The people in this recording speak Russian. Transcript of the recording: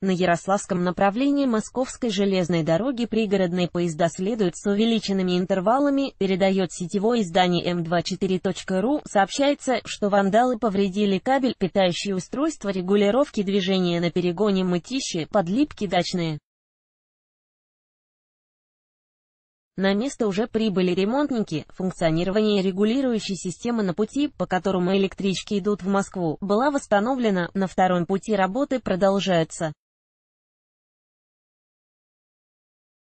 На Ярославском направлении Московской железной дороги пригородные поезда следуют с увеличенными интервалами, передает сетевое издание m24.ru, эм сообщается, что вандалы повредили кабель, питающий устройство регулировки движения на перегоне Мытищи, подлипки дачные. На место уже прибыли ремонтники. Функционирование регулирующей системы на пути, по которому электрички идут в Москву, была восстановлена. На втором пути работы продолжаются.